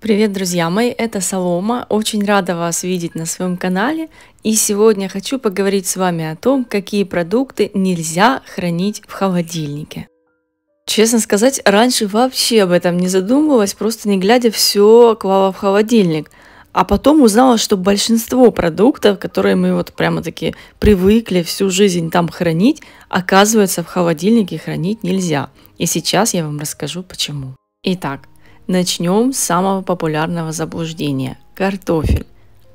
Привет, друзья мои, это Солома. Очень рада вас видеть на своем канале. И сегодня хочу поговорить с вами о том, какие продукты нельзя хранить в холодильнике. Честно сказать, раньше вообще об этом не задумывалась, просто не глядя все клала в холодильник. А потом узнала, что большинство продуктов, которые мы вот прямо-таки привыкли всю жизнь там хранить, оказывается в холодильнике хранить нельзя. И сейчас я вам расскажу почему. Итак, Начнем с самого популярного заблуждения – картофель.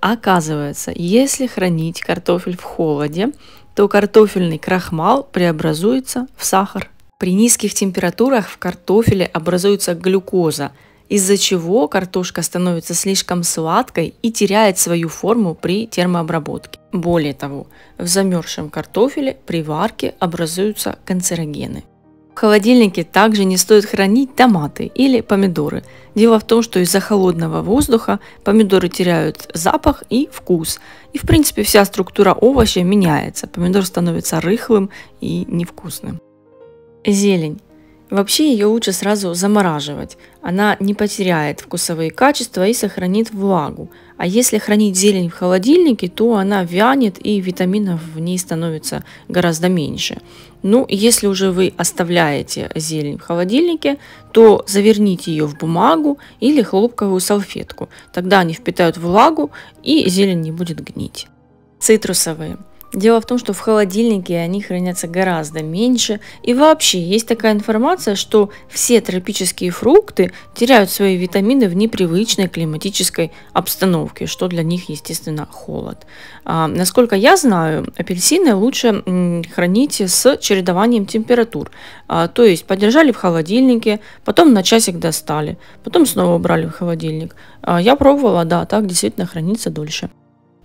Оказывается, если хранить картофель в холоде, то картофельный крахмал преобразуется в сахар. При низких температурах в картофеле образуется глюкоза, из-за чего картошка становится слишком сладкой и теряет свою форму при термообработке. Более того, в замерзшем картофеле при варке образуются канцерогены. В холодильнике также не стоит хранить томаты или помидоры. Дело в том, что из-за холодного воздуха помидоры теряют запах и вкус. И в принципе вся структура овоща меняется. Помидор становится рыхлым и невкусным. Зелень. Вообще ее лучше сразу замораживать. Она не потеряет вкусовые качества и сохранит влагу. А если хранить зелень в холодильнике, то она вянет и витаминов в ней становится гораздо меньше. Ну, если уже вы оставляете зелень в холодильнике, то заверните ее в бумагу или хлопковую салфетку. Тогда они впитают влагу и зелень не будет гнить. Цитрусовые. Дело в том, что в холодильнике они хранятся гораздо меньше. И вообще есть такая информация, что все тропические фрукты теряют свои витамины в непривычной климатической обстановке, что для них, естественно, холод. А, насколько я знаю, апельсины лучше хранить с чередованием температур. А, то есть подержали в холодильнике, потом на часик достали, потом снова убрали в холодильник. А, я пробовала, да, так действительно хранится дольше.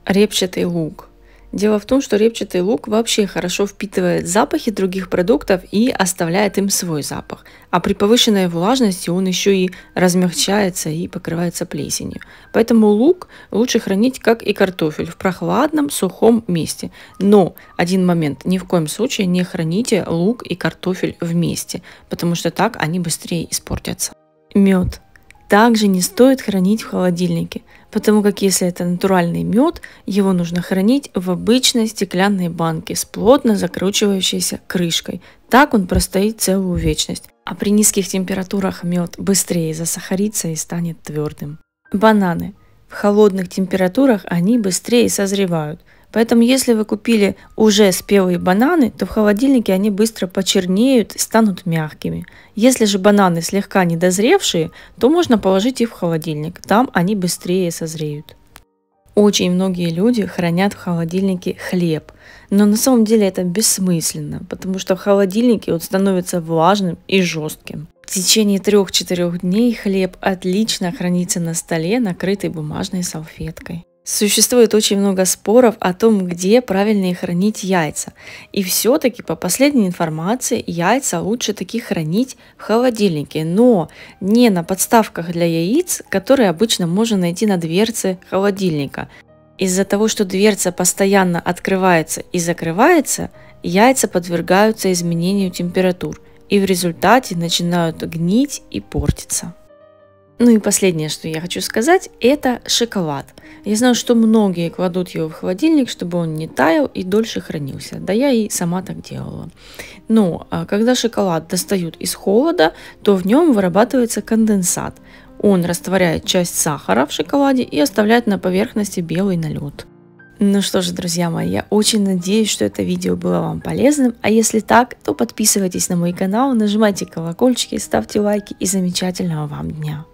Репчатый лук. Дело в том, что репчатый лук вообще хорошо впитывает запахи других продуктов и оставляет им свой запах. А при повышенной влажности он еще и размягчается и покрывается плесенью. Поэтому лук лучше хранить, как и картофель, в прохладном сухом месте. Но один момент, ни в коем случае не храните лук и картофель вместе, потому что так они быстрее испортятся. Мед также не стоит хранить в холодильнике, потому как если это натуральный мед, его нужно хранить в обычной стеклянной банке с плотно закручивающейся крышкой. Так он простоит целую вечность. А при низких температурах мед быстрее засахарится и станет твердым. Бананы. В холодных температурах они быстрее созревают – Поэтому если вы купили уже спелые бананы, то в холодильнике они быстро почернеют и станут мягкими. Если же бананы слегка недозревшие, то можно положить их в холодильник, там они быстрее созреют. Очень многие люди хранят в холодильнике хлеб, но на самом деле это бессмысленно, потому что в холодильнике он становится влажным и жестким. В течение 3-4 дней хлеб отлично хранится на столе, накрытый бумажной салфеткой. Существует очень много споров о том, где правильнее хранить яйца. И все-таки, по последней информации, яйца лучше таки хранить в холодильнике, но не на подставках для яиц, которые обычно можно найти на дверце холодильника. Из-за того, что дверца постоянно открывается и закрывается, яйца подвергаются изменению температур и в результате начинают гнить и портиться. Ну и последнее, что я хочу сказать, это шоколад. Я знаю, что многие кладут его в холодильник, чтобы он не таял и дольше хранился. Да я и сама так делала. Но а, когда шоколад достают из холода, то в нем вырабатывается конденсат. Он растворяет часть сахара в шоколаде и оставляет на поверхности белый налет. Ну что же, друзья мои, я очень надеюсь, что это видео было вам полезным, а если так, то подписывайтесь на мой канал, нажимайте колокольчики, ставьте лайки и замечательного вам дня!